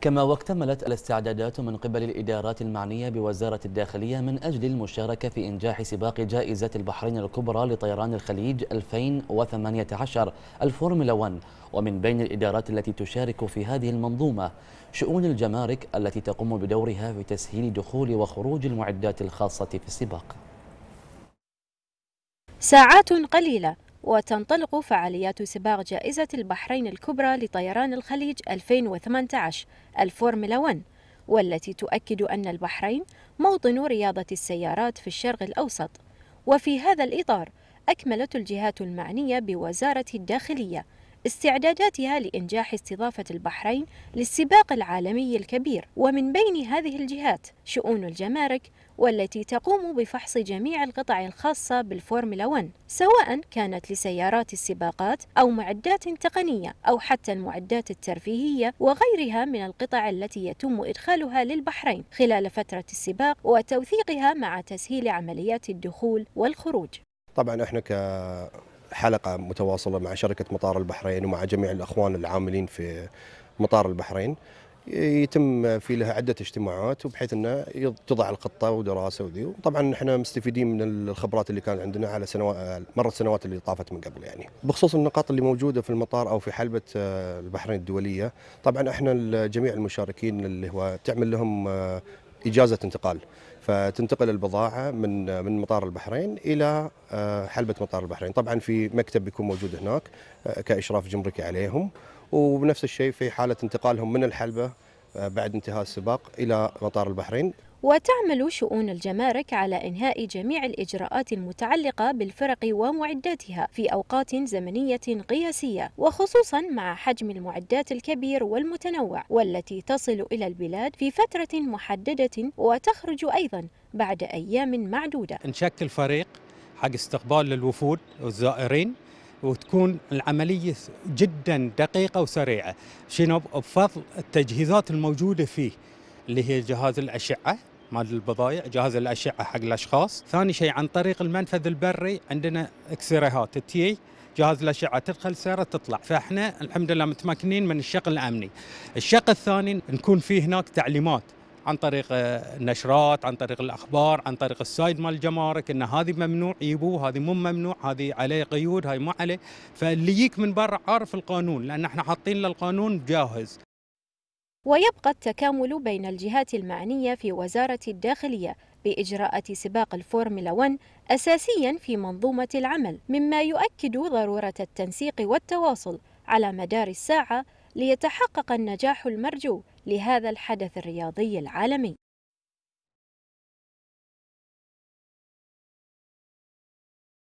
كما واكتملت الاستعدادات من قبل الإدارات المعنية بوزارة الداخلية من أجل المشاركة في إنجاح سباق جائزة البحرين الكبرى لطيران الخليج 2018 الفورمولا 1 ومن بين الإدارات التي تشارك في هذه المنظومة شؤون الجمارك التي تقوم بدورها في تسهيل دخول وخروج المعدات الخاصة في السباق ساعات قليلة وتنطلق فعاليات سباق جائزة البحرين الكبرى لطيران الخليج 2018 الفورمولا 1 والتي تؤكد أن البحرين موطن رياضة السيارات في الشرق الأوسط وفي هذا الإطار أكملت الجهات المعنية بوزارة الداخلية استعداداتها لإنجاح استضافة البحرين للسباق العالمي الكبير ومن بين هذه الجهات شؤون الجمارك والتي تقوم بفحص جميع القطع الخاصة بالفورمولا 1 سواء كانت لسيارات السباقات أو معدات تقنية أو حتى المعدات الترفيهية وغيرها من القطع التي يتم إدخالها للبحرين خلال فترة السباق وتوثيقها مع تسهيل عمليات الدخول والخروج طبعا احنا حلقه متواصله مع شركه مطار البحرين ومع جميع الاخوان العاملين في مطار البحرين يتم في لها عده اجتماعات وبحيث انه تضع الخطه ودراسه وذي وطبعا احنا مستفيدين من الخبرات اللي كانت عندنا على سنوات مر السنوات اللي طافت من قبل يعني بخصوص النقاط اللي موجوده في المطار او في حلبه آه، البحرين الدوليه طبعا احنا جميع المشاركين اللي هو تعمل لهم آه، اجازه انتقال فتنتقل البضاعه من من مطار البحرين الى آه، حلبه مطار البحرين طبعا في مكتب بيكون موجود هناك آه، كاشراف جمركي عليهم وبنفس الشيء في حاله انتقالهم من الحلبه آه، بعد انتهاء السباق الى مطار البحرين وتعمل شؤون الجمارك على إنهاء جميع الإجراءات المتعلقة بالفرق ومعداتها في أوقات زمنية قياسية وخصوصا مع حجم المعدات الكبير والمتنوع والتي تصل إلى البلاد في فترة محددة وتخرج أيضا بعد أيام معدودة نشكل فريق حق استقبال الوفود والزائرين وتكون العملية جدا دقيقة وسريعة شنو بفضل التجهيزات الموجودة فيه اللي هي جهاز الأشعة مال البضائع جهاز الاشعه حق الاشخاص ثاني شيء عن طريق المنفذ البري عندنا اكسريهات تي جهاز الاشعه تدخل سياره تطلع فاحنا الحمد لله متمكنين من الشق الامني الشق الثاني نكون فيه هناك تعليمات عن طريق آه، النشرات عن طريق الاخبار عن طريق السايد مال الجمارك ان هذه ممنوع يبوه هذه مو ممنوع هذه عليه قيود هاي ما عليه فاللي يجيك من برا عارف القانون لان احنا حاطين له القانون جاهز ويبقى التكامل بين الجهات المعنية في وزارة الداخلية بإجراءة سباق الفورمولا 1 أساسيا في منظومة العمل مما يؤكد ضرورة التنسيق والتواصل على مدار الساعة ليتحقق النجاح المرجو لهذا الحدث الرياضي العالمي